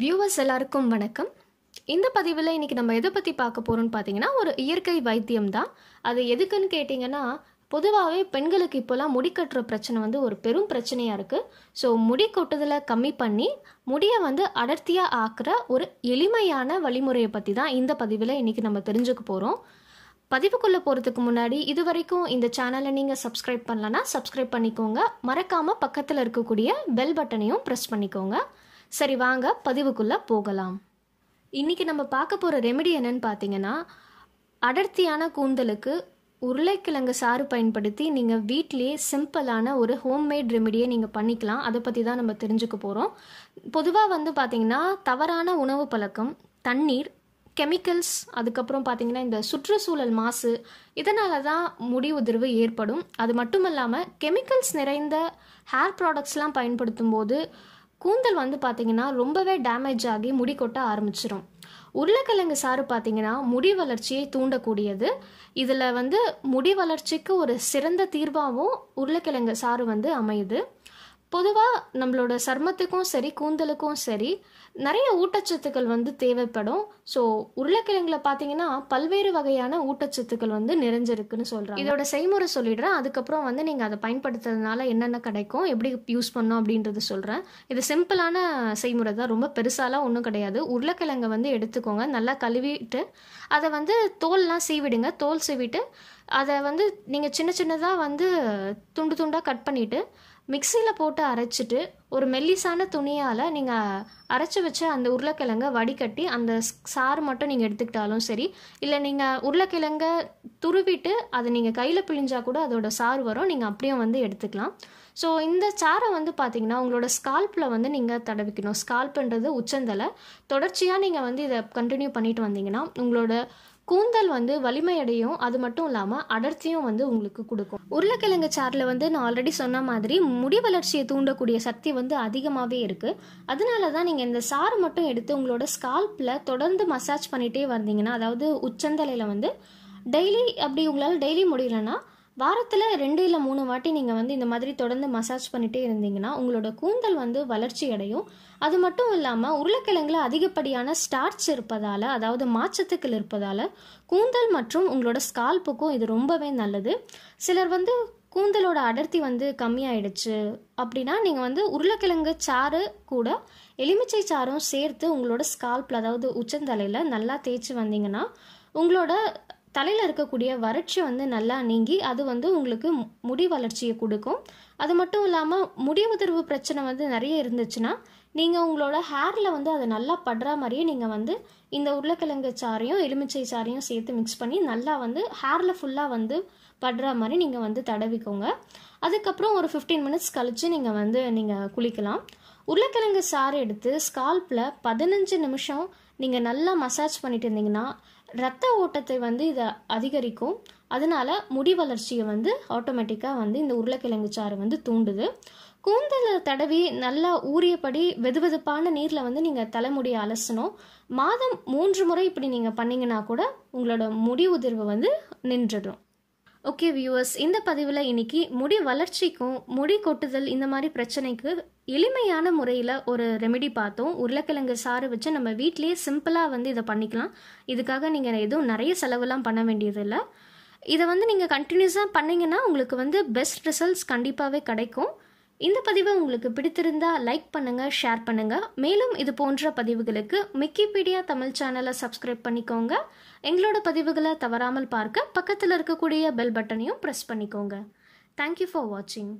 viewers எல்லாருக்கும் வணக்கம் இந்த பதிவில் இன்றைக்கி நம்ம எதை பற்றி பார்க்க போகிறோம்னு பார்த்தீங்கன்னா ஒரு இயற்கை வைத்தியம் தான் அது எதுக்குன்னு கேட்டிங்கன்னா பொதுவாகவே பெண்களுக்கு இப்போலாம் முடி கட்டுற பிரச்சனை வந்து ஒரு பெரும் பிரச்சனையாக இருக்குது ஸோ முடி கொட்டுதலை கம்மி பண்ணி முடியை வந்து அடர்த்தியாக ஆக்குற ஒரு எளிமையான வழிமுறையை பற்றி தான் இந்த பதிவில் இன்றைக்கி நம்ம தெரிஞ்சுக்க போகிறோம் பதிவுக்குள்ளே போகிறதுக்கு முன்னாடி இது வரைக்கும் இந்த சேனலை நீங்கள் சப்ஸ்கிரைப் பண்ணலன்னா சப்ஸ்கிரைப் பண்ணிக்கோங்க மறக்காமல் பக்கத்தில் இருக்கக்கூடிய பெல் பட்டனையும் ப்ரெஸ் பண்ணிக்கோங்க சரி வாங்க பதிவுக்குள்ளே போகலாம் இன்றைக்கி நம்ம பார்க்க போகிற ரெமெடி என்னன்னு பார்த்தீங்கன்னா அடர்த்தியான கூந்தலுக்கு உருளைக்கிழங்கு சாறு பயன்படுத்தி நீங்கள் வீட்லேயே சிம்பிளான ஒரு ஹோம்மேட் ரெமெடியை நீங்கள் பண்ணிக்கலாம் அதை பற்றி தான் நம்ம தெரிஞ்சுக்க போகிறோம் பொதுவாக வந்து பார்த்திங்கன்னா தவறான உணவு பழக்கம் தண்ணீர் கெமிக்கல்ஸ் அதுக்கப்புறம் பார்த்திங்கன்னா இந்த சுற்றுச்சூழல் மாசு இதனால தான் முடி உதிர்வு ஏற்படும் அது மட்டும் இல்லாமல் கெமிக்கல்ஸ் நிறைந்த ஹேர் ப்ராடக்ட்ஸ்லாம் பயன்படுத்தும் போது கூந்தல் வந்து பார்த்திங்கன்னா ரொம்பவே டேமேஜ் ஆகி முடி கொட்ட ஆரம்பிச்சிடும் உருளைக்கிழங்கு சாறு பார்த்திங்கன்னா முடி வளர்ச்சியை தூண்டக்கூடியது இதில் வந்து முடி வளர்ச்சிக்கு ஒரு சிறந்த தீர்வாகவும் உருளைக்கிழங்கு சாறு வந்து அமையுது பொதுவாக நம்மளோட சர்மத்துக்கும் சரி கூந்தலுக்கும் சரி நிறைய ஊட்டச்சத்துக்கள் வந்து தேவைப்படும் ஸோ உருளைக்கிழங்குல பார்த்தீங்கன்னா பல்வேறு வகையான ஊட்டச்சத்துக்கள் வந்து நிறைஞ்சிருக்குன்னு சொல்கிறாங்க இதோட செய்முறை சொல்லிடுறேன் அதுக்கப்புறம் வந்து நீங்கள் அதை பயன்படுத்துறதுனால என்னென்ன கிடைக்கும் எப்படி யூஸ் பண்ணோம் அப்படின்றத சொல்கிறேன் இது சிம்பிளான செய்முறை தான் ரொம்ப பெருசாலாம் ஒன்றும் கிடையாது உருளைக்கிழங்க வந்து எடுத்துக்கோங்க நல்லா கழுவிட்டு அதை வந்து தோல்லாம் சீவிடுங்க தோல் சீவிட்டு அதை வந்து நீங்கள் சின்ன சின்னதாக வந்து துண்டு துண்டாக கட் பண்ணிவிட்டு மிக்சியில் போட்டு அரைச்சிட்டு ஒரு மெல்லிசான துணியால் நீங்கள் அரைச்சி வச்ச அந்த உருளைக்கிழங்கை வடிகட்டி அந்த சாறு மட்டும் நீங்கள் எடுத்துக்கிட்டாலும் சரி இல்லை நீங்கள் உருளைக்கிழங்கை துருவிட்டு அதை நீங்கள் கையில் பிழிஞ்சால் கூட அதோட சாறு வரும் நீங்கள் அப்படியும் வந்து எடுத்துக்கலாம் ஸோ இந்த சாரை வந்து பார்த்தீங்கன்னா உங்களோட ஸ்கால்ப்பில் வந்து நீங்கள் தடவிக்கணும் ஸ்கால்ப்ன்றது உச்சந்தலை தொடர்ச்சியாக நீங்கள் வந்து இதை கண்டினியூ பண்ணிட்டு வந்தீங்கன்னா உங்களோட கூந்தல் வந்து வலிமையடையும் அது மட்டும் இல்லாமல் அடர்த்தியும் வந்து உங்களுக்கு கொடுக்கும் உருளைக்கிழங்கு சாரில் வந்து நான் ஆல்ரெடி சொன்ன மாதிரி முடி வளர்ச்சியை தூண்டக்கூடிய சக்தி வந்து அதிகமாகவே இருக்குது அதனால தான் நீங்கள் இந்த சாறு மட்டும் எடுத்து உங்களோட ஸ்கால்ப்பில் தொடர்ந்து மசாஜ் பண்ணிகிட்டே வந்தீங்கன்னா அதாவது உச்சந்தலையில் வந்து டெய்லி அப்படி உங்களால் டெய்லி முடியலன்னா வாரத்தில் ரெண்டு இல்லை மூணு வாட்டி நீங்கள் வந்து இந்த மாதிரி தொடர்ந்து மசாஜ் பண்ணிகிட்டே இருந்தீங்கன்னா உங்களோட கூந்தல் வந்து வளர்ச்சி அடையும் அது மட்டும் இல்லாமல் உருளைக்கிழங்குல அதிகப்படியான ஸ்டார்ச் இருப்பதால் அதாவது மாச்சத்துக்கள் இருப்பதால் கூந்தல் மற்றும் உங்களோட ஸ்கால்புக்கும் இது ரொம்பவே நல்லது சிலர் வந்து கூந்தலோட அடர்த்தி வந்து கம்மியாயிடுச்சு அப்படின்னா நீங்கள் வந்து உருளைக்கிழங்கு சாறு கூட எலுமிச்சை சாரும் சேர்த்து உங்களோட ஸ்கால்ப் அதாவது உச்சந்தலையில் நல்லா தேய்ச்சி வந்தீங்கன்னா உங்களோட தலையில் இருக்கக்கூடிய வறட்சி வந்து நல்லா நீங்கி அது வந்து உங்களுக்கு முடி வளர்ச்சியை கொடுக்கும் அது மட்டும் இல்லாமல் முடி உதிர்வு பிரச்சனை வந்து நிறைய இருந்துச்சுன்னா நீங்கள் உங்களோட ஹேரில் வந்து அதை நல்லா படுற மாதிரியே நீங்கள் வந்து இந்த உருளைக்கிழங்கு சாறையும் எலுமிச்சை சாறையும் சேர்த்து மிக்ஸ் பண்ணி நல்லா வந்து ஹேரில் ஃபுல்லாக வந்து படுற மாதிரி நீங்கள் வந்து தடவிக்கோங்க அதுக்கப்புறம் ஒரு ஃபிஃப்டீன் மினிட்ஸ் கழித்து நீங்கள் வந்து நீங்கள் குளிக்கலாம் உருளைக்கிழங்கு சாறு எடுத்து ஸ்கால்பில் பதினஞ்சு நிமிஷம் நீங்கள் நல்லா மசாஜ் பண்ணிட்டு இருந்தீங்கன்னா ரத்த ஓட்டத்தை வந்து இதை அதிகரிக்கும் அதனால் முடி வளர்ச்சியை வந்து ஆட்டோமேட்டிக்காக வந்து இந்த உருளைக்கிழங்கு சாறு வந்து தூண்டுது கூந்தலை தடவி நல்லா ஊறியபடி வெதுவெதுப்பான நீரில் வந்து நீங்கள் தலைமுடியை அலசணும் மாதம் மூன்று முறை இப்படி நீங்கள் பண்ணிங்கன்னா கூட உங்களோட முடி உதிர்வு வந்து நின்றுடும் ஓகே வியூவர்ஸ் இந்த பதிவில் இன்னைக்கு முடி வளர்ச்சிக்கும் முடி கொட்டுதல் இந்த மாதிரி பிரச்சனைக்கு எளிமையான முறையில் ஒரு ரெமெடி பார்த்தோம் உருளைக்கிழங்கு சாறு வச்சு நம்ம வீட்லேயே சிம்பிளாக வந்து இதை பண்ணிக்கலாம் இதுக்காக நீங்கள் எதுவும் நிறைய செலவுலாம் பண்ண வேண்டியதில்லை இதை வந்து நீங்கள் கண்டினியூஸாக பண்ணிங்கன்னா உங்களுக்கு வந்து பெஸ்ட் ரிசல்ட்ஸ் கண்டிப்பாகவே கிடைக்கும் இந்த பதிவு உங்களுக்கு பிடித்திருந்தால் லைக் பண்ணுங்கள் ஷேர் பண்ணுங்கள் மேலும் இது போன்ற பதிவுகளுக்கு விக்கிபீடியா தமிழ் சேனலை சப்ஸ்கிரைப் பண்ணிக்கோங்க எங்களோட பதிவுகளை தவறாமல் பார்க்க பக்கத்தில் இருக்கக்கூடிய பெல் பட்டனையும் ப்ரெஸ் பண்ணிக்கோங்க தேங்க்யூ ஃபார் வாட்சிங்